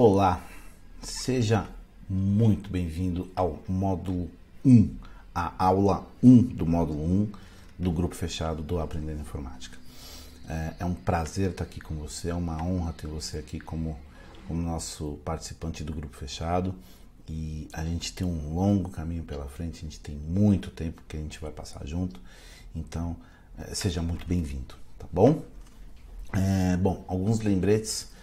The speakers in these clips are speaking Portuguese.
Olá, seja muito bem-vindo ao módulo 1, a aula 1 do módulo 1 do grupo fechado do Aprendendo Informática. É, é um prazer estar aqui com você, é uma honra ter você aqui como, como nosso participante do grupo fechado. E a gente tem um longo caminho pela frente, a gente tem muito tempo que a gente vai passar junto, então é, seja muito bem-vindo, tá bom? É, bom, alguns lembretes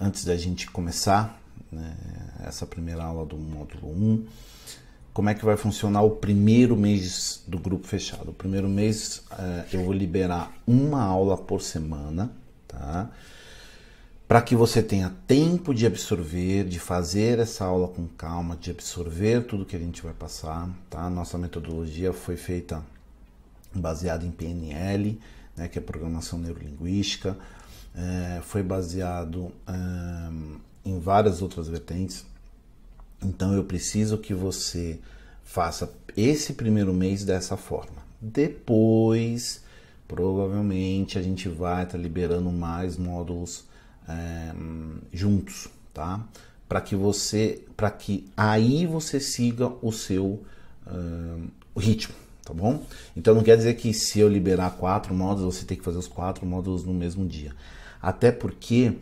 antes da gente começar né, essa primeira aula do módulo 1, como é que vai funcionar o primeiro mês do grupo fechado. O primeiro mês eh, eu vou liberar uma aula por semana, tá? Para que você tenha tempo de absorver, de fazer essa aula com calma, de absorver tudo que a gente vai passar, tá? Nossa metodologia foi feita baseada em PNL, né, que é programação neurolinguística, é, foi baseado é, em várias outras vertentes. Então eu preciso que você faça esse primeiro mês dessa forma. Depois, provavelmente, a gente vai estar tá liberando mais módulos é, juntos, tá? Para que você, para que aí você siga o seu uh, ritmo, tá bom? Então não quer dizer que se eu liberar quatro módulos, você tem que fazer os quatro módulos no mesmo dia. Até porque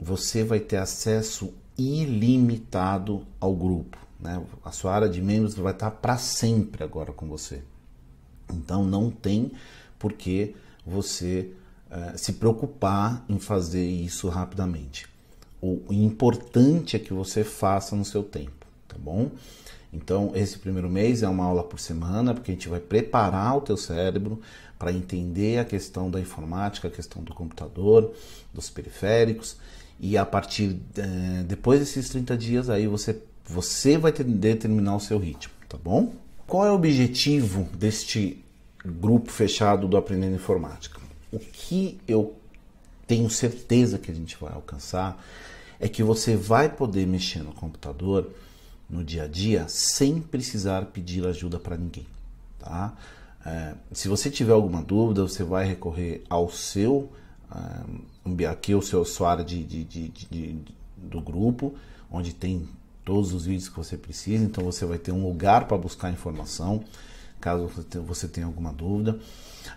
você vai ter acesso ilimitado ao grupo. Né? A sua área de membros vai estar para sempre agora com você. Então não tem por que você eh, se preocupar em fazer isso rapidamente. O importante é que você faça no seu tempo, tá bom? Então esse primeiro mês é uma aula por semana, porque a gente vai preparar o teu cérebro para entender a questão da informática, a questão do computador, dos periféricos. E a partir eh, depois desses 30 dias aí você, você vai ter, determinar o seu ritmo, tá bom? Qual é o objetivo deste grupo fechado do Aprendendo Informática? O que eu tenho certeza que a gente vai alcançar é que você vai poder mexer no computador no dia a dia sem precisar pedir ajuda para ninguém, tá? É, se você tiver alguma dúvida, você vai recorrer ao seu, um, é, aqui o seu sua de, de, de, de, do grupo, onde tem todos os vídeos que você precisa. Então você vai ter um lugar para buscar informação, caso você tenha alguma dúvida.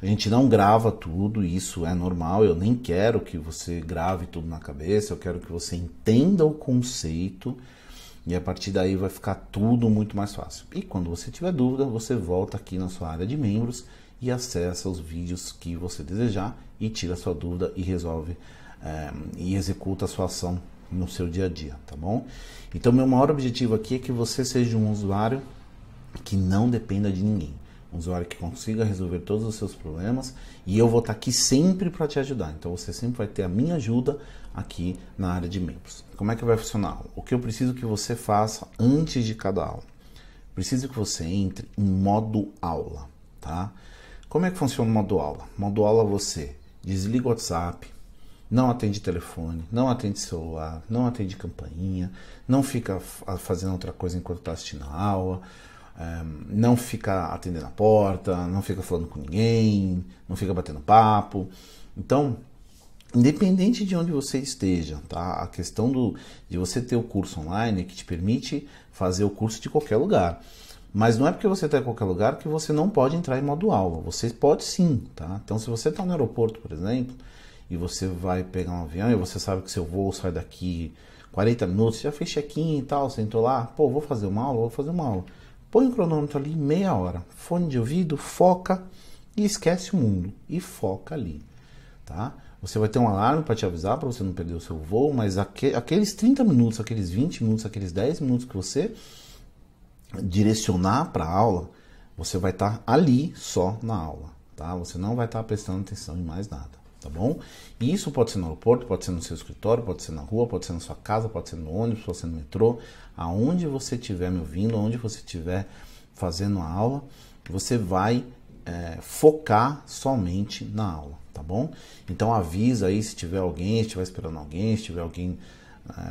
A gente não grava tudo, isso é normal. Eu nem quero que você grave tudo na cabeça, eu quero que você entenda o conceito e a partir daí vai ficar tudo muito mais fácil. E quando você tiver dúvida, você volta aqui na sua área de membros e acessa os vídeos que você desejar e tira a sua dúvida e resolve é, e executa a sua ação no seu dia a dia, tá bom? Então, meu maior objetivo aqui é que você seja um usuário que não dependa de ninguém um usuário que consiga resolver todos os seus problemas e eu vou estar aqui sempre para te ajudar. Então você sempre vai ter a minha ajuda aqui na área de membros. Como é que vai funcionar? O que eu preciso que você faça antes de cada aula? Preciso que você entre em modo aula, tá? Como é que funciona o modo aula? Modo aula você desliga o WhatsApp, não atende telefone, não atende celular, não atende campainha, não fica fazendo outra coisa enquanto está assistindo a aula não fica atendendo a porta, não fica falando com ninguém, não fica batendo papo. Então, independente de onde você esteja, tá? A questão do, de você ter o curso online é que te permite fazer o curso de qualquer lugar. Mas não é porque você está em qualquer lugar que você não pode entrar em modo aula. Você pode sim, tá? Então, se você está no aeroporto, por exemplo, e você vai pegar um avião e você sabe que seu voo sai daqui 40 minutos, já fez check-in e tal, você entrou lá, pô, vou fazer uma aula, vou fazer uma aula. Põe o cronômetro ali meia hora, fone de ouvido, foca e esquece o mundo e foca ali, tá? Você vai ter um alarme para te avisar para você não perder o seu voo, mas aqueles 30 minutos, aqueles 20 minutos, aqueles 10 minutos que você direcionar para a aula, você vai estar tá ali só na aula, tá? Você não vai estar tá prestando atenção em mais nada tá bom? E isso pode ser no aeroporto, pode ser no seu escritório, pode ser na rua, pode ser na sua casa, pode ser no ônibus, pode ser no metrô, aonde você estiver me ouvindo, aonde você estiver fazendo a aula, você vai é, focar somente na aula, tá bom? Então avisa aí se tiver alguém, se estiver esperando alguém, se tiver alguém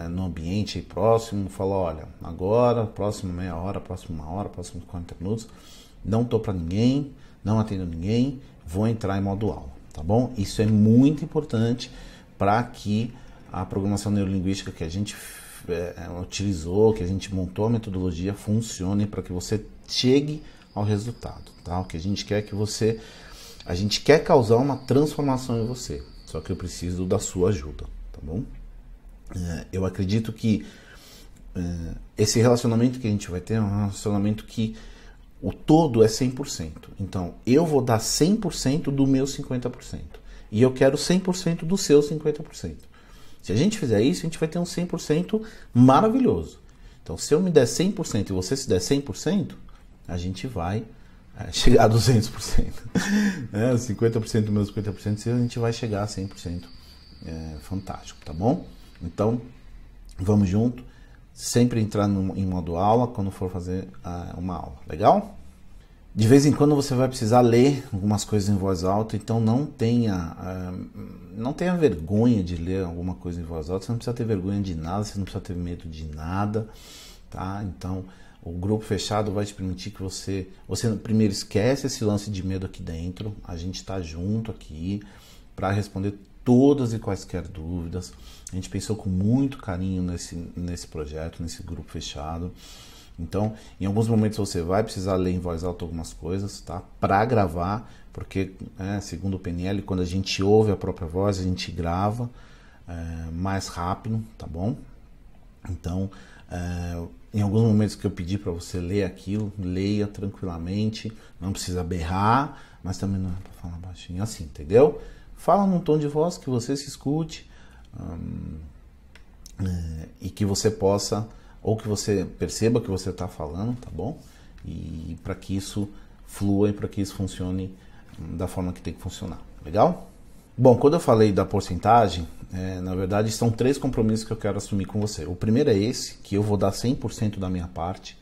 é, no ambiente aí próximo, fala, olha, agora, próximo meia hora, próxima uma hora, próximo 40 minutos, não tô para ninguém, não atendo ninguém, vou entrar em modo aula tá bom? Isso é muito importante para que a programação neurolinguística que a gente é, é, utilizou, que a gente montou a metodologia, funcione para que você chegue ao resultado, tá? O que a gente quer é que você a gente quer causar uma transformação em você, só que eu preciso da sua ajuda, tá bom? É, eu acredito que é, esse relacionamento que a gente vai ter é um relacionamento que o todo é 100%. Então, eu vou dar 100% do meu 50%. E eu quero 100% do seu 50%. Se a gente fizer isso, a gente vai ter um 100% maravilhoso. Então, se eu me der 100% e você se der 100%, a gente vai é, chegar a 200%. né? 50% do meu 50%, a gente vai chegar a 100%. É, fantástico, tá bom? Então, vamos junto sempre entrar no, em modo aula quando for fazer uh, uma aula, legal? De vez em quando você vai precisar ler algumas coisas em voz alta, então não tenha, uh, não tenha vergonha de ler alguma coisa em voz alta, você não precisa ter vergonha de nada, você não precisa ter medo de nada, tá? Então, o grupo fechado vai te permitir que você, você primeiro esquece esse lance de medo aqui dentro, a gente está junto aqui para responder todas e quaisquer dúvidas. A gente pensou com muito carinho nesse, nesse projeto, nesse grupo fechado. Então, em alguns momentos você vai precisar ler em voz alta algumas coisas, tá? Para gravar, porque, né, segundo o PNL, quando a gente ouve a própria voz, a gente grava é, mais rápido, tá bom? Então, é, em alguns momentos que eu pedi para você ler aquilo, leia tranquilamente, não precisa berrar, mas também não é para falar baixinho é assim, entendeu? Fala num tom de voz que você se escute, hum, e que você possa, ou que você perceba que você está falando, tá bom? E para que isso flua e para que isso funcione hum, da forma que tem que funcionar, legal? Bom, quando eu falei da porcentagem, é, na verdade são três compromissos que eu quero assumir com você. O primeiro é esse, que eu vou dar 100% da minha parte,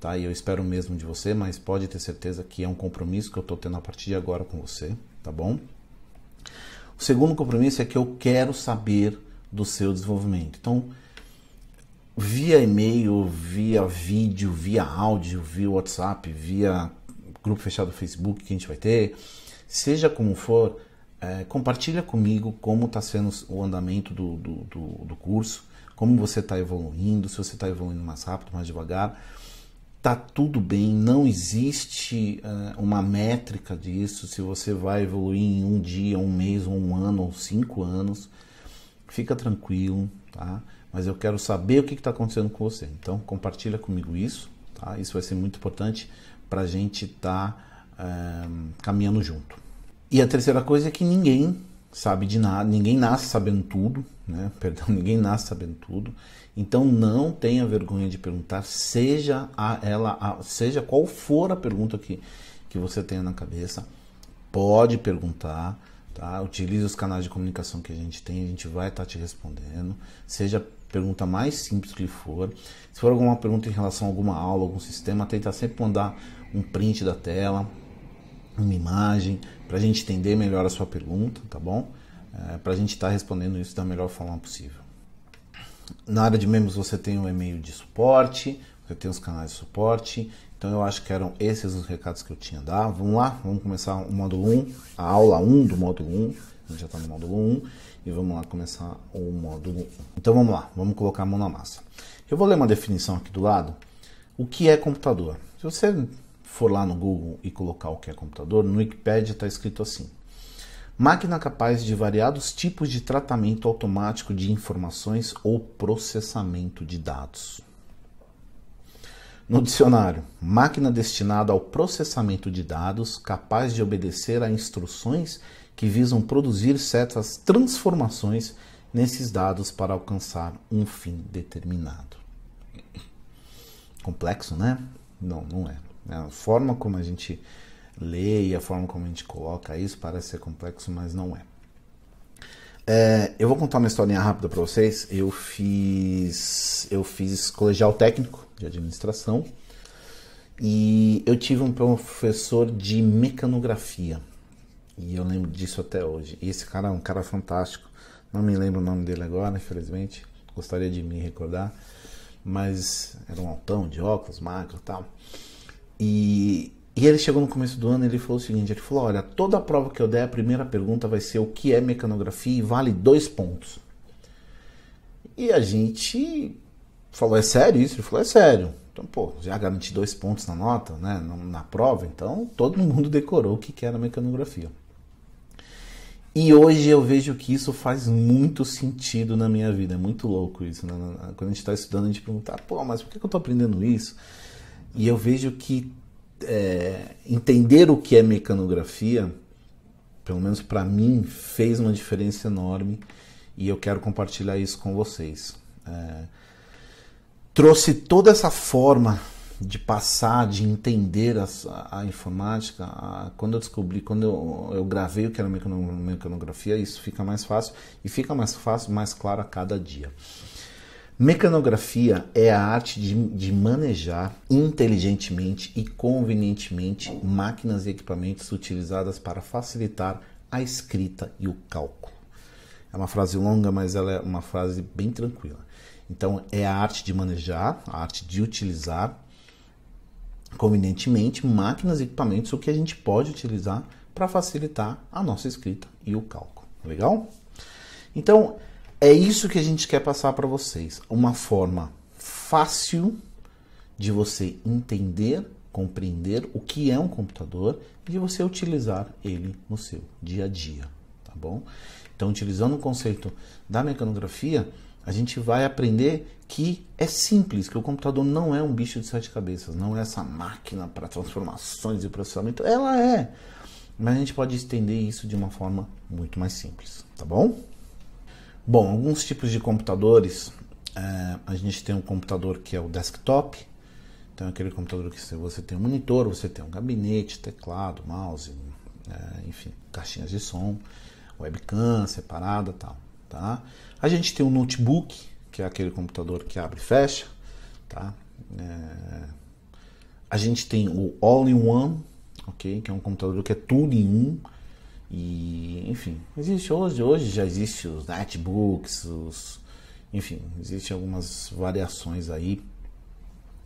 tá? E eu espero mesmo de você, mas pode ter certeza que é um compromisso que eu estou tendo a partir de agora com você, tá bom? O segundo compromisso é que eu quero saber do seu desenvolvimento. Então, via e-mail, via vídeo, via áudio, via WhatsApp, via grupo fechado do Facebook que a gente vai ter, seja como for, é, compartilha comigo como está sendo o andamento do, do, do, do curso, como você está evoluindo, se você está evoluindo mais rápido, mais devagar tá tudo bem, não existe uh, uma métrica disso, se você vai evoluir em um dia, um mês, um ano ou cinco anos, fica tranquilo, tá? Mas eu quero saber o que está acontecendo com você. Então compartilha comigo isso, tá? Isso vai ser muito importante para a gente estar tá, uh, caminhando junto. E a terceira coisa é que ninguém sabe de nada, ninguém nasce sabendo tudo, né? Perdão, ninguém nasce sabendo tudo. Então não tenha vergonha de perguntar, seja a ela, a, seja qual for a pergunta que, que você tenha na cabeça, pode perguntar, tá? Utilize os canais de comunicação que a gente tem, a gente vai estar tá te respondendo. Seja a pergunta mais simples que for. Se for alguma pergunta em relação a alguma aula, algum sistema, tenta sempre mandar um print da tela, uma imagem, para a gente entender melhor a sua pergunta, tá bom? é, para a gente estar tá respondendo isso da melhor forma possível. Na área de membros você tem o um e-mail de suporte, você tem os canais de suporte. Então eu acho que eram esses os recados que eu tinha a tá? dar. Vamos lá, vamos começar o módulo 1, a aula 1 do módulo 1. A gente já está no módulo 1 e vamos lá começar o módulo 1. Então vamos lá, vamos colocar a mão na massa. Eu vou ler uma definição aqui do lado. O que é computador? Se você for lá no Google e colocar o que é computador, no Wikipedia está escrito assim máquina capaz de variados tipos de tratamento automático de informações ou processamento de dados. No dicionário, máquina destinada ao processamento de dados capaz de obedecer a instruções que visam produzir certas transformações nesses dados para alcançar um fim determinado. Complexo, né? Não, não é. É a forma como a gente lei, a forma como a gente coloca isso, parece ser complexo, mas não é. é eu vou contar uma historinha rápida para vocês. Eu fiz, eu fiz colegial técnico de administração e eu tive um professor de mecanografia. E eu lembro disso até hoje. E esse cara é um cara fantástico. Não me lembro o nome dele agora, infelizmente. Gostaria de me recordar. Mas era um altão de óculos, magro e tal. E e ele chegou no começo do ano e ele falou o seguinte: ele falou, olha, toda prova que eu der, a primeira pergunta vai ser o que é mecanografia e vale dois pontos. E a gente falou, é sério isso? Ele falou, é sério. Então, pô, já garanti dois pontos na nota, né, na prova, então todo mundo decorou o que era mecanografia. E hoje eu vejo que isso faz muito sentido na minha vida. É muito louco isso. Né? Quando a gente está estudando, a gente pergunta, ah, pô, mas por que eu estou aprendendo isso? E eu vejo que é, entender o que é mecanografia, pelo menos para mim, fez uma diferença enorme e eu quero compartilhar isso com vocês. É, trouxe toda essa forma de passar, de entender a, a, informática. A, quando eu descobri, quando eu, eu gravei o que era mecanografia, isso fica mais fácil e fica mais fácil, mais claro a cada dia. Mecanografia é a arte de, de, manejar inteligentemente e convenientemente máquinas e equipamentos utilizadas para facilitar a escrita e o cálculo. É uma frase longa, mas ela é uma frase bem tranquila. Então, é a arte de manejar, a arte de utilizar convenientemente máquinas e equipamentos, o que a gente pode utilizar para facilitar a nossa escrita e o cálculo. Legal? Então, é isso que a gente quer passar para vocês. Uma forma fácil de você entender, compreender o que é um computador e de você utilizar ele no seu dia a dia, tá bom? Então, utilizando o conceito da mecanografia, a gente vai aprender que é simples, que o computador não é um bicho de sete cabeças, não é essa máquina para transformações e processamento. Ela é, mas a gente pode estender isso de uma forma muito mais simples, tá bom? Bom, alguns tipos de computadores. É, a gente tem um computador que é o desktop, então é aquele computador que você tem um monitor, você tem um gabinete, teclado, mouse, é, enfim, caixinhas de som, webcam separada tal. Tá? A gente tem um notebook, que é aquele computador que abre e fecha. Tá? É, a gente tem o all-in-one, okay? que é um computador que é tudo em um. E, enfim, existe hoje, hoje já existe os netbooks, os, enfim, existem algumas variações aí,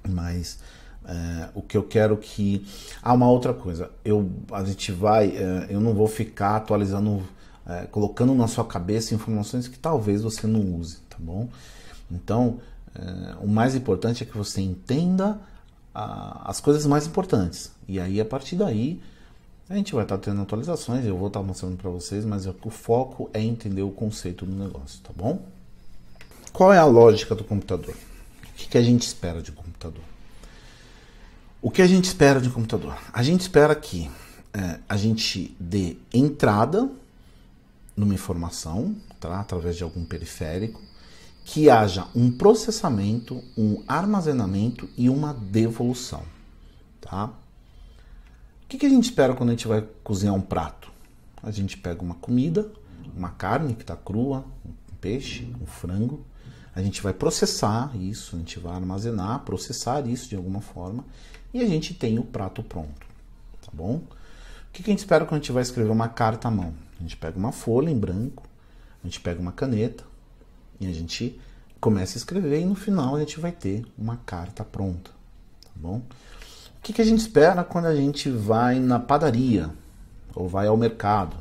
mas é, o que eu quero que. Ah, uma outra coisa, eu, a gente vai, é, eu não vou ficar atualizando, é, colocando na sua cabeça informações que talvez você não use, tá bom? Então, é, o mais importante é que você entenda a, ah, as coisas mais importantes, e aí a partir daí a gente vai estar tá tendo atualizações, eu vou estar tá mostrando para vocês, mas o foco é entender o conceito do negócio, tá bom? Qual é a lógica do computador? O que, que a gente espera de um computador? O que a gente espera de um computador? A gente espera que é, a gente dê entrada numa informação, tá? através de algum periférico, que haja um processamento, um armazenamento e uma devolução, tá? que, que a gente espera quando a gente vai cozinhar um prato? A gente pega uma comida, uma carne que está crua, um peixe, um frango. A gente vai processar isso, a gente vai armazenar, processar isso de alguma forma e a gente tem o prato pronto, tá bom? O que, que a gente espera quando a gente vai escrever uma carta à mão? A gente pega uma folha em branco, a gente pega uma caneta e a gente começa a escrever e no final a gente vai ter uma carta pronta, tá bom? O que, que a gente espera quando a gente vai na padaria ou vai ao mercado?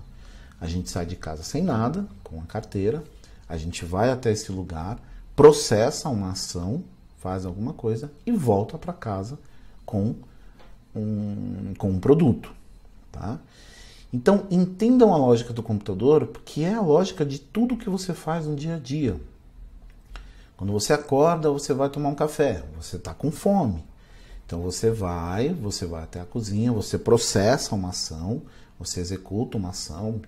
A gente sai de casa sem nada, com a carteira, a gente vai até esse lugar, processa uma ação, faz alguma coisa e volta para casa com um, com um produto. Tá? Então entendam a lógica do computador, porque é a lógica de tudo que você faz no dia a dia. Quando você acorda, você vai tomar um café, você está com fome. Então você vai, você vai até a cozinha, você processa uma ação, você executa uma ação,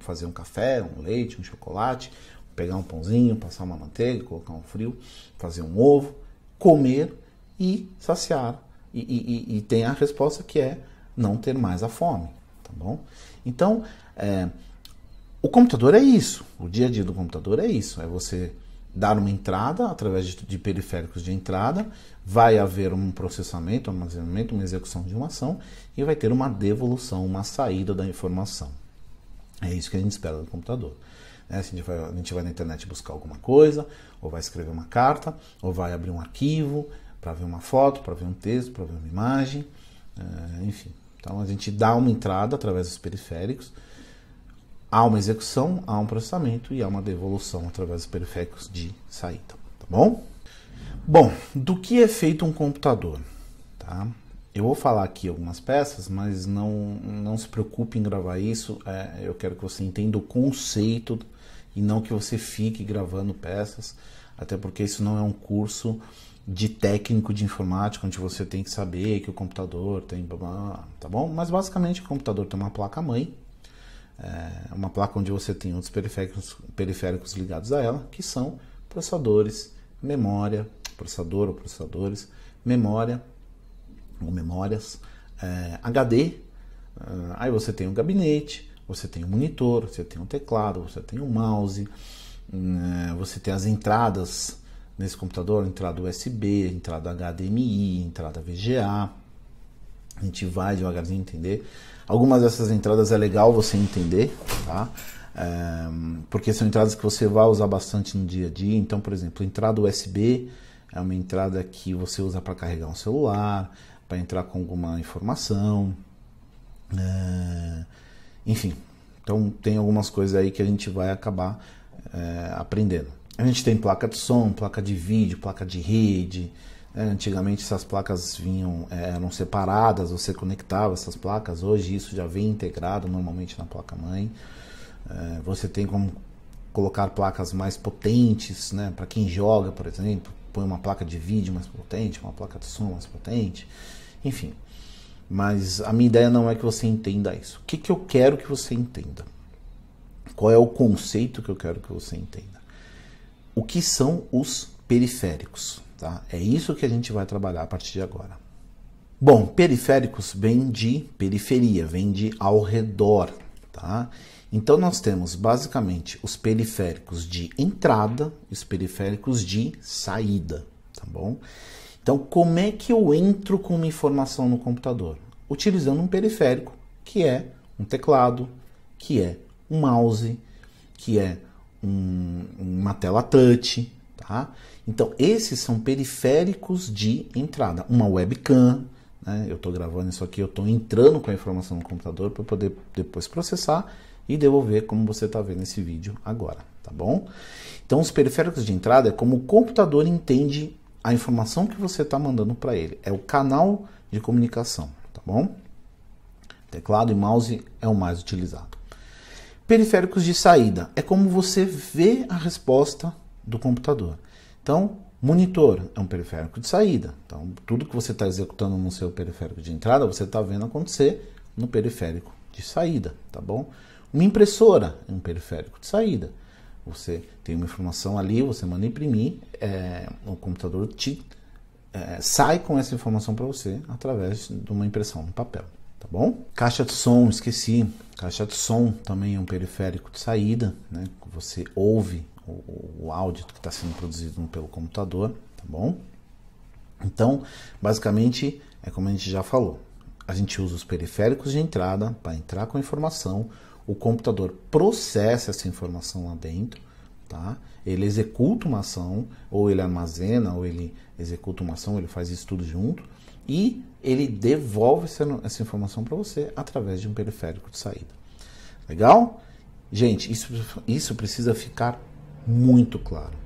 fazer um café, um leite, um chocolate, pegar um pãozinho, passar uma manteiga, colocar um frio, fazer um ovo, comer e saciar. E, e, e tem a resposta que é não ter mais a fome, tá bom? Então, é, o computador é isso, o dia a dia do computador é isso, é você dar uma entrada através de, de, periféricos de entrada, vai haver um processamento, um armazenamento, uma execução de uma ação e vai ter uma devolução, uma saída da informação. É isso que a gente espera do computador. Né, a gente, vai, a gente vai na internet buscar alguma coisa, ou vai escrever uma carta, ou vai abrir um arquivo para ver uma foto, para ver um texto, para ver uma imagem, é, enfim. Então a gente dá uma entrada através dos periféricos há uma execução, há um processamento e há uma devolução através dos periféricos de saída, então, tá bom? Bom, do que é feito um computador? Tá? Eu vou falar aqui algumas peças, mas não, não se preocupe em gravar isso. É, eu quero que você entenda o conceito e não que você fique gravando peças, até porque isso não é um curso de técnico de informática, onde você tem que saber que o computador tem, tá bom? Mas basicamente o computador tem uma placa-mãe, é, uma placa onde você tem outros periféricos, periféricos ligados a ela, que são processadores, memória, processador ou processadores, memória ou memórias, é, HD, é, aí você tem um gabinete, você tem um monitor, você tem um teclado, você tem um mouse, né, você tem as entradas nesse computador, entrada USB, entrada HDMI, entrada VGA, a gente vai devagarzinho entender. Algumas dessas entradas é legal você entender, tá? É, porque são entradas que você vai usar bastante no dia a dia. Então, por exemplo, entrada USB é uma entrada que você usa para carregar um celular, para entrar com alguma informação, é, enfim. Então, tem algumas coisas aí que a gente vai acabar é, aprendendo. A gente tem placa de som, placa de vídeo, placa de rede. É, antigamente essas placas vinham é, eram separadas, você conectava essas placas. Hoje isso já vem integrado normalmente na placa mãe. É, você tem como colocar placas mais potentes, né? Para quem joga, por exemplo, põe uma placa de vídeo mais potente, uma placa de som mais potente, enfim. Mas a minha ideia não é que você entenda isso. O que, que eu quero que você entenda? Qual é o conceito que eu quero que você entenda? O que são os periféricos. Tá? É isso que a gente vai trabalhar a partir de agora. Bom, periféricos vem de periferia, vem de ao redor. Tá? Então nós temos basicamente os periféricos de entrada e os periféricos de saída, tá bom? Então como é que eu entro com uma informação no computador? Utilizando um periférico, que é um teclado, que é um mouse, que é um, uma tela touch, tá? Então, esses são periféricos de entrada. Uma webcam, né? eu estou gravando isso aqui, eu estou entrando com a informação no computador para poder depois processar e devolver como você está vendo esse vídeo agora, tá bom? Então, os periféricos de entrada é como o computador entende a informação que você está mandando para ele. É o canal de comunicação, tá bom? Teclado e mouse é o mais utilizado. Periféricos de saída é como você vê a resposta do computador. Então, monitor é um periférico de saída. Então, tudo que você está executando no seu periférico de entrada, você está vendo acontecer no periférico de saída, tá bom? Uma impressora é um periférico de saída. Você tem uma informação ali, você manda imprimir, é, o computador te, é, sai com essa informação para você através de uma impressão no papel, tá bom? Caixa de som, esqueci. Caixa de som também é um periférico de saída, né? Você ouve o, o áudio que está sendo produzido pelo computador, tá bom? Então, basicamente, é como a gente já falou. A gente usa os periféricos de entrada para entrar com a informação, o computador processa essa informação lá dentro, tá? Ele executa uma ação, ou ele armazena, ou ele executa uma ação, ele faz isso tudo junto e ele devolve essa, informação para você através de um periférico de saída. Legal? Gente, isso, isso precisa ficar muito claro.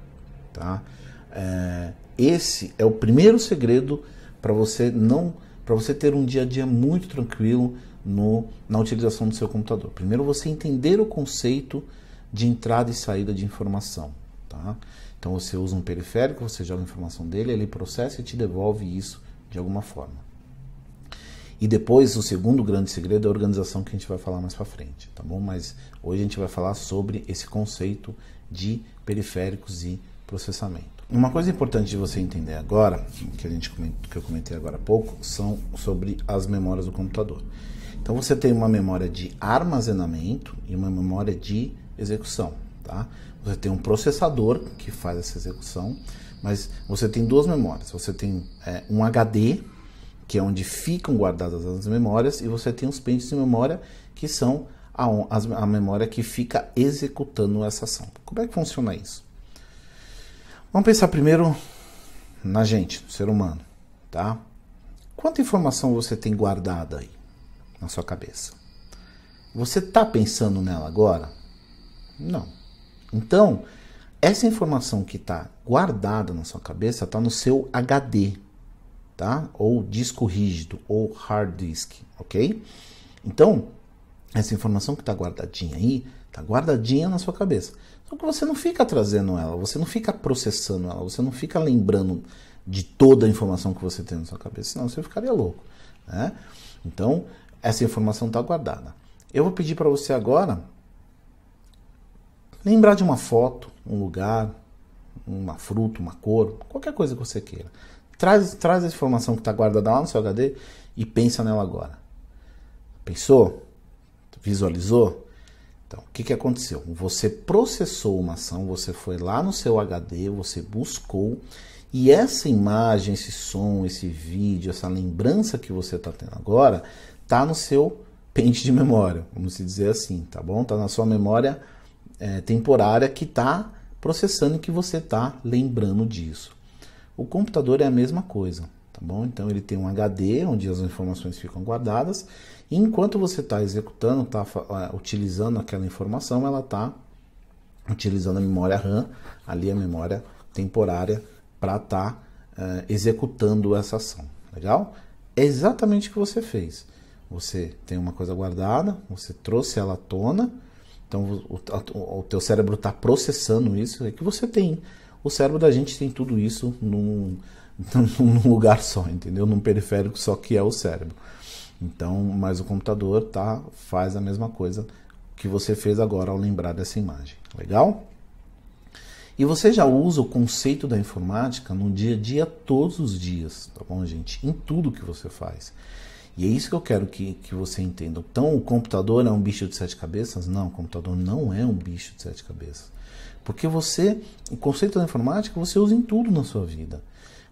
Tá? É, esse é o primeiro segredo para você não para você ter um dia a dia muito tranquilo no, na utilização do seu computador. Primeiro você entender o conceito de entrada e saída de informação. Tá? Então você usa um periférico, você joga a informação dele, ele processa e te devolve isso de alguma forma. E depois o segundo grande segredo é a organização que a gente vai falar mais para frente, tá bom? Mas hoje a gente vai falar sobre esse conceito de periféricos e processamento. Uma coisa importante de você entender agora, que, a gente que eu comentei agora há pouco, são sobre as memórias do computador. Então você tem uma memória de armazenamento e uma memória de execução. Tá? Você tem um processador que faz essa execução, mas você tem duas memórias. Você tem é, um HD, que é onde ficam guardadas as memórias, e você tem os pentes de memória, que são a, a memória que fica executando essa ação. Como é que funciona isso? Vamos pensar primeiro na gente, no ser humano, tá? Quanta informação você tem guardada aí na sua cabeça? Você está pensando nela agora? Não. Então, essa informação que está guardada na sua cabeça está no seu HD, tá? Ou disco rígido, ou hard disk, ok? Então, essa informação que está guardadinha aí, está guardadinha na sua cabeça. Só que você não fica trazendo ela, você não fica processando ela, você não fica lembrando de toda a informação que você tem na sua cabeça, senão você ficaria louco. Né? Então, essa informação está guardada. Eu vou pedir para você agora lembrar de uma foto, um lugar, uma fruta, uma cor, qualquer coisa que você queira. Traz, traz a informação que está guardada lá no seu HD e pensa nela agora. Pensou? Visualizou? Então, o que, que aconteceu? Você processou uma ação, você foi lá no seu HD, você buscou, e essa imagem, esse som, esse vídeo, essa lembrança que você está tendo agora, está no seu pente de memória, vamos dizer assim, tá bom? Está na sua memória é, temporária que está processando e que você está lembrando disso. O computador é a mesma coisa bom? Então ele tem um HD onde as informações ficam guardadas. E enquanto você está executando, está ah, utilizando aquela informação, ela está utilizando a memória RAM, ali a memória temporária, para estar tá, uh, executando essa ação. Legal? É exatamente o que você fez. Você tem uma coisa guardada, você trouxe ela à tona, então o, o, o teu cérebro está processando isso, é que você tem. O cérebro da gente tem tudo isso num num lugar só, entendeu? Num periférico só que é o cérebro. Então, mas o computador tá faz a mesma coisa que você fez agora ao lembrar dessa imagem. Legal? E você já usa o conceito da informática no dia a dia todos os dias, tá bom, gente? Em tudo que você faz. E é isso que eu quero que, que você entenda. Então, o computador é um bicho de sete cabeças? Não, o computador não é um bicho de sete cabeças. Porque você, o conceito da informática, você usa em tudo na sua vida.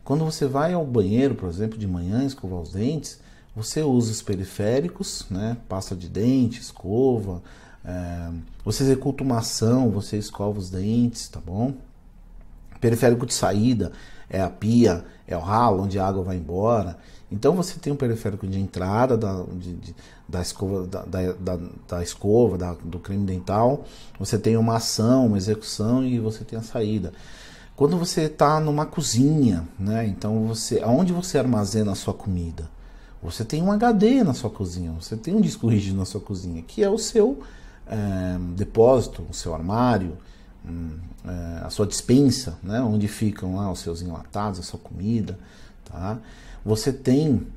Quando você vai ao banheiro, por exemplo, de manhã, escovar os dentes, você usa os periféricos, né? pasta de dente, escova, é, você executa uma ação, você escova os dentes, tá bom? Periférico de saída é a pia, é o ralo onde a água vai embora. Então você tem um periférico de entrada da, de, de, da escova, da, da, da escova do creme dental, você tem uma ação, uma execução e você tem a saída. Quando você está numa cozinha, né? Então você, aonde você armazena a sua comida? Você tem um HD na sua cozinha, você tem um disco rígido na sua cozinha, que é o seu é, depósito, o seu armário, é, a sua dispensa, né? Onde ficam lá os seus enlatados, a sua comida, tá? Você tem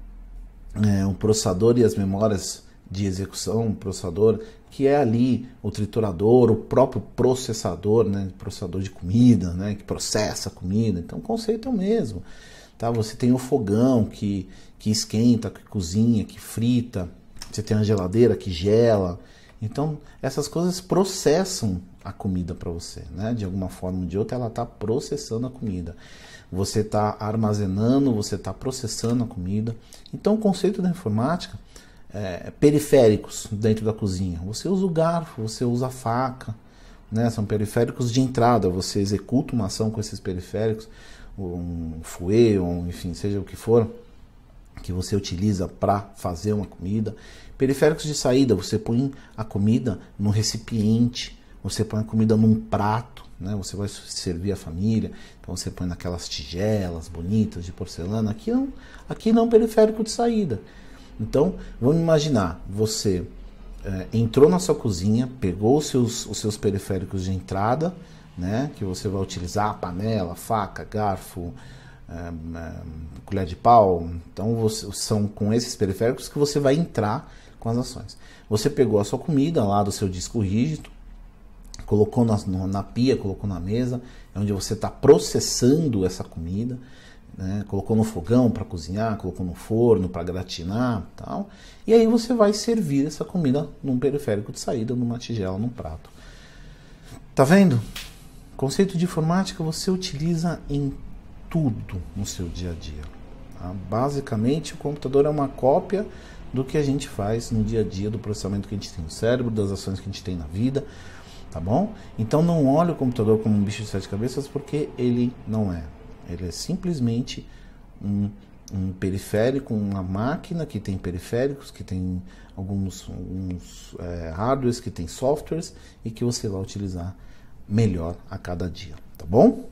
é, processador e as memórias de execução, um processador que é ali o triturador, o próprio processador, né, processador de comida, né, que processa a comida. Então o conceito é o mesmo. Tá? Você tem o fogão que, que esquenta, que cozinha, que frita. Você tem a geladeira que gela. Então essas coisas processam a comida para você, né? De alguma forma ou de outra ela está processando a comida. Você está armazenando, você está processando a comida. Então o conceito da informática é, periféricos dentro da cozinha. Você usa o garfo, você usa a faca, né? são periféricos de entrada. Você executa uma ação com esses periféricos, um fouet, um, enfim, seja o que for, que você utiliza para fazer uma comida. Periféricos de saída, você põe a comida no recipiente, você põe a comida num prato, né? Você vai servir a família, então você põe naquelas tigelas bonitas de porcelana. Aqui não, aqui não é um periférico de saída. Então, vamos imaginar, você é, entrou na sua cozinha, pegou os seus, os seus periféricos de entrada, né, que você vai utilizar, panela, faca, garfo, é, é, colher de pau. Então, você, são com esses periféricos que você vai entrar com as ações. Você pegou a sua comida lá do seu disco rígido, colocou na, na pia, colocou na mesa, é onde você está processando essa comida. Né? Colocou no fogão para cozinhar, colocou no forno para gratinar, tal. E aí você vai servir essa comida num periférico de saída, numa tigela, num prato. Tá vendo? conceito de informática você utiliza em tudo no seu dia a dia. Tá? Basicamente, o computador é uma cópia do que a gente faz no dia a dia, do processamento que a gente tem no cérebro, das ações que a gente tem na vida, tá bom? Então não olhe o computador como um bicho de sete cabeças porque ele não é. Ele é simplesmente um, um periférico, uma máquina que tem periféricos, que tem alguns, alguns é, hardwares, que tem softwares e que você vai utilizar melhor a cada dia, tá bom?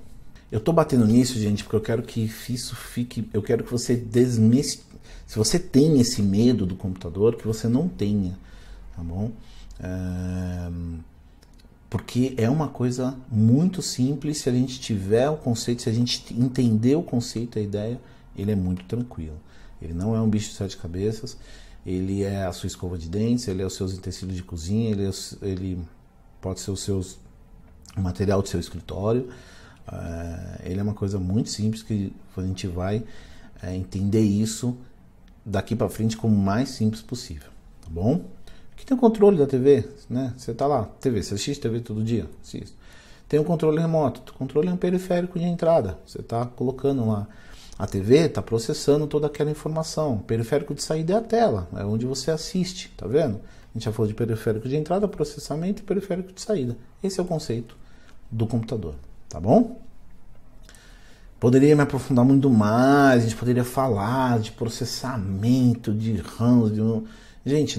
Eu tô batendo nisso, gente, porque eu quero que isso fique, eu quero que você desmist... se você tem esse medo do computador, que você não tenha, tá bom? É porque é uma coisa muito simples. Se a gente tiver o conceito, se a gente entender o conceito, a ideia, ele é muito tranquilo. Ele não é um bicho de sete cabeças, ele é a sua escova de dentes, ele é os seus utensílios de cozinha, ele, é, ele pode ser os seus, o material do seu escritório. Eh, ele é uma coisa muito simples que a gente vai eh, entender isso daqui para frente como mais simples possível, tá bom? que tem o controle da TV, né? Você está lá, TV, você assiste TV todo dia, assiste. Tem o controle remoto, o controle é um periférico de entrada. Você está colocando lá a TV, está processando toda aquela informação. O periférico de saída é a tela, é onde você assiste, tá vendo? A gente já falou de periférico de entrada, processamento e periférico de saída. Esse é o conceito do computador, tá bom? Poderia me aprofundar muito mais, a gente poderia falar de processamento, de RAM, de... Gente,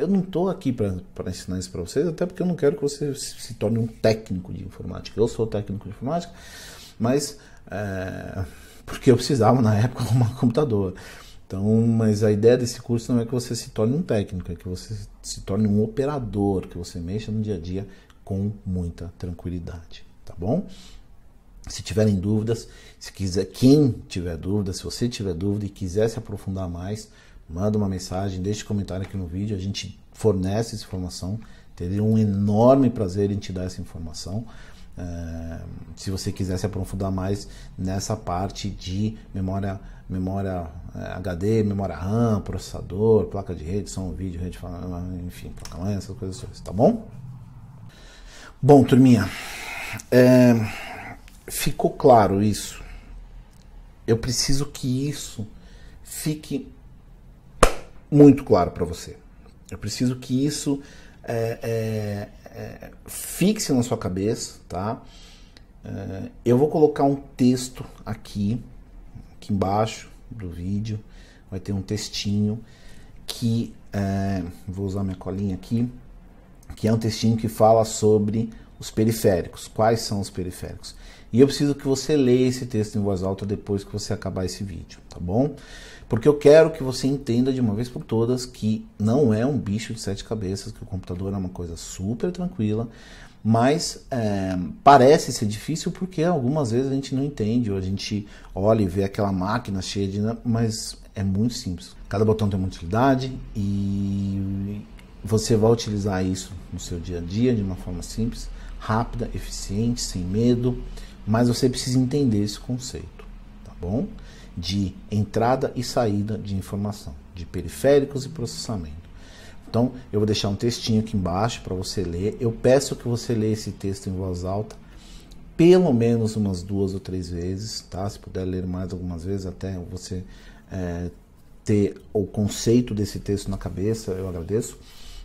eu não estou aqui para ensinar isso para vocês, até porque eu não quero que você se torne um técnico de informática. Eu sou técnico de informática, mas é, porque eu precisava na época de um computador. Então, mas a ideia desse curso não é que você se torne um técnico, é que você se torne um operador, que você mexa no dia a dia com muita tranquilidade, tá bom? Se tiverem dúvidas, se quiser, quem tiver dúvida, se você tiver dúvida e quiser se aprofundar mais, manda uma mensagem, deixa um comentário aqui no vídeo, a gente fornece essa informação. Teria um enorme prazer em te dar essa informação. É, se você quiser se aprofundar mais nessa parte de memória, memória é, HD, memória RAM, processador, placa de rede, som, vídeo, rede, enfim, placa mãe, essas coisas, tá bom? Bom, turminha, é, ficou claro isso. Eu preciso que isso fique muito claro para você. Eu preciso que isso é, é, é, fixe na sua cabeça, tá? É, eu vou colocar um texto aqui, aqui embaixo do vídeo, vai ter um textinho que é, vou usar minha colinha aqui, que é um textinho que fala sobre os periféricos. Quais são os periféricos? E eu preciso que você leia esse texto em voz alta depois que você acabar esse vídeo, tá bom? Porque eu quero que você entenda de uma vez por todas que não é um bicho de sete cabeças, que o computador é uma coisa super tranquila, mas é, parece ser difícil porque algumas vezes a gente não entende, ou a gente olha e vê aquela máquina cheia de. Mas é muito simples. Cada botão tem uma utilidade e você vai utilizar isso no seu dia a dia de uma forma simples, rápida, eficiente, sem medo. Mas você precisa entender esse conceito, tá bom? De entrada e saída de informação, de periféricos e processamento. Então, eu vou deixar um textinho aqui embaixo para você ler. Eu peço que você leia esse texto em voz alta, pelo menos umas duas ou três vezes, tá? Se puder ler mais algumas vezes, até você é, ter o conceito desse texto na cabeça, eu agradeço.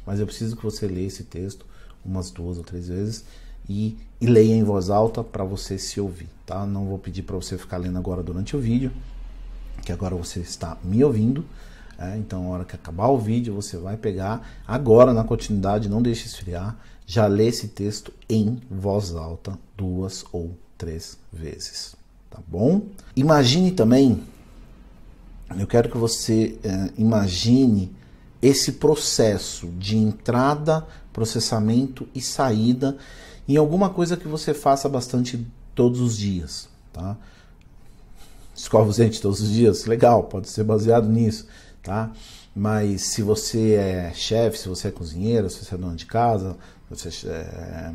Mas eu preciso que você leia esse texto umas duas ou três vezes e, e leia em voz alta para você se ouvir, tá? Não vou pedir para você ficar lendo agora durante o vídeo, que agora você está me ouvindo. É, então, a hora que acabar o vídeo, você vai pegar agora na continuidade, não deixe esfriar, já lê esse texto em voz alta duas ou três vezes, tá bom? Imagine também, eu quero que você é, imagine esse processo de entrada, processamento e saída em alguma coisa que você faça bastante todos os dias, tá? Escova os dentes todos os dias, legal, pode ser baseado nisso, tá? Mas se você é chefe, se você é cozinheiro, se você é dono de casa, você é...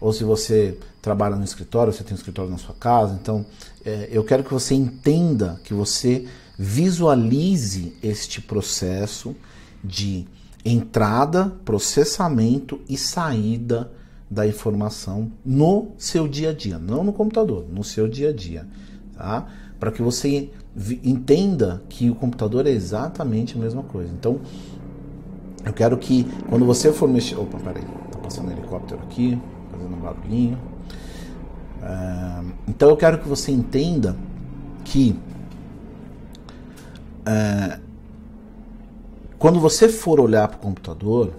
ou se você trabalha no escritório, você tem um escritório na sua casa, então é, eu quero que você entenda, que você visualize este processo de entrada, processamento e saída da informação no seu dia a dia, não no computador, no seu dia a dia, tá? Para que você entenda que o computador é exatamente a mesma coisa. Então, eu quero que quando você for mexer, opa, peraí, tá passando um helicóptero aqui, fazendo um barulhinho. Ah, então, eu quero que você entenda que é, quando você for olhar para o computador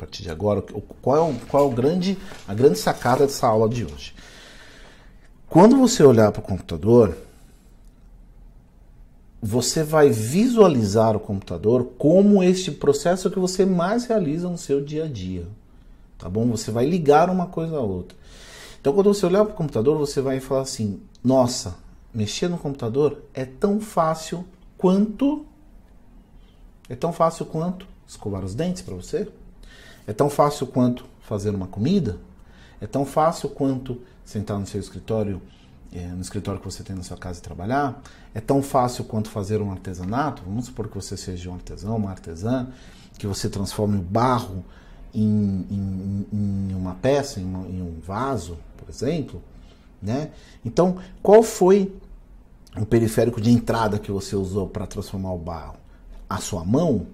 a partir de agora, qual é, o, qual é o grande, a grande sacada dessa aula de hoje. Quando você olhar para o computador, você vai visualizar o computador como este processo que você mais realiza no seu dia a dia. Tá bom? Você vai ligar uma coisa a outra. Então, quando você olhar para o computador, você vai falar assim: nossa, mexer no computador é tão fácil quanto. É tão fácil quanto escovar os dentes para você? É tão fácil quanto fazer uma comida? É tão fácil quanto sentar no seu escritório, é, no escritório que você tem na sua casa e trabalhar? É tão fácil quanto fazer um artesanato? Vamos supor que você seja um artesão, uma artesã, que você transforme o barro em, em, em uma peça, em, uma, em um vaso, por exemplo. Né? Então, qual foi o periférico de entrada que você usou para transformar o barro? A sua mão?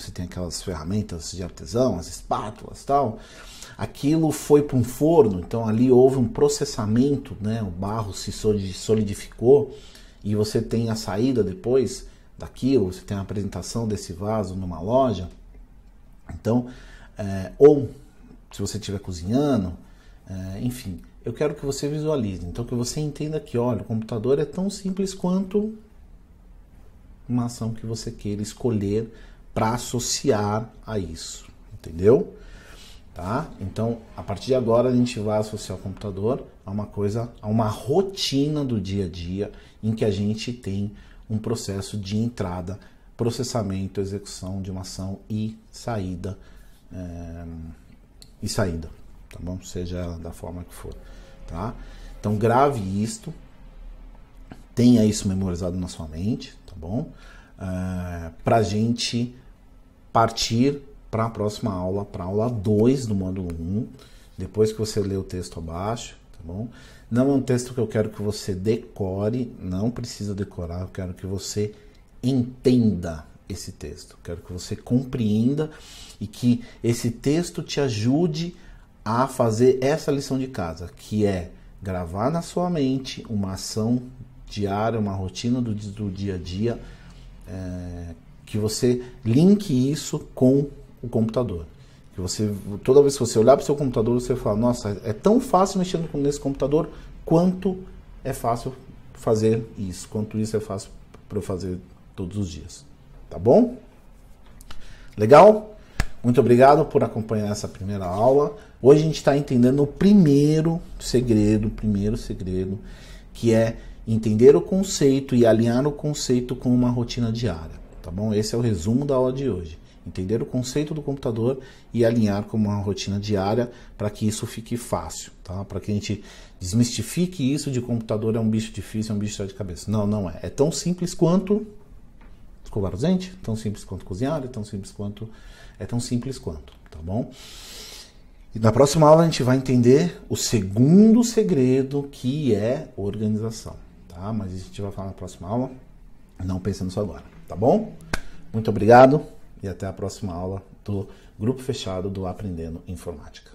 você tem aquelas ferramentas de artesão, as espátulas tal. Aquilo foi para um forno, então ali houve um processamento, né? O barro se solidificou e você tem a saída depois daquilo, você tem a apresentação desse vaso numa loja. Então, é, ou se você estiver cozinhando, é, enfim, eu quero que você visualize. Então, que você entenda que, olha, o computador é tão simples quanto uma ação que você queira escolher para associar a isso, entendeu? Tá? Então, a partir de agora a gente vai associar o computador a uma coisa, a uma rotina do dia a dia em que a gente tem um processo de entrada, processamento, execução de uma ação e saída é, e saída, tá bom? Seja da forma que for, tá? Então grave isto, tenha isso memorizado na sua mente, tá bom? uh, eh, para a gente partir para a próxima aula, para a aula 2 do módulo 1, um, depois que você lê o texto abaixo, tá bom? Não é um texto que eu quero que você decore, não precisa decorar, eu quero que você entenda esse texto, eu quero que você compreenda e que esse texto te ajude a fazer essa lição de casa, que é gravar na sua mente uma ação diária, uma rotina do, do dia a dia que você linke isso com o computador. Que você, toda vez que você olhar para o seu computador, você fala: Nossa, é tão fácil mexer nesse computador quanto é fácil fazer isso, quanto isso é fácil para eu fazer todos os dias. Tá bom? Legal? Muito obrigado por acompanhar essa primeira aula. Hoje a gente está entendendo o primeiro segredo, o primeiro segredo, que é entender o conceito e alinhar o conceito com uma rotina diária, tá bom? Esse é o resumo da aula de hoje. Entender o conceito do computador e alinhar com uma rotina diária para que isso fique fácil, tá? Para que a gente desmistifique isso de computador é um bicho difícil, é um bicho de cabeça. Não, não é. É tão simples quanto escovar os dentes, tão simples quanto cozinhar, é tão simples quanto é tão simples quanto, tá bom? E na próxima aula a gente vai entender o segundo segredo que é organização tá? Mas isso a gente vai falar na próxima aula, não pensando só agora, tá bom? Muito obrigado e até a próxima aula do grupo fechado do Aprendendo Informática.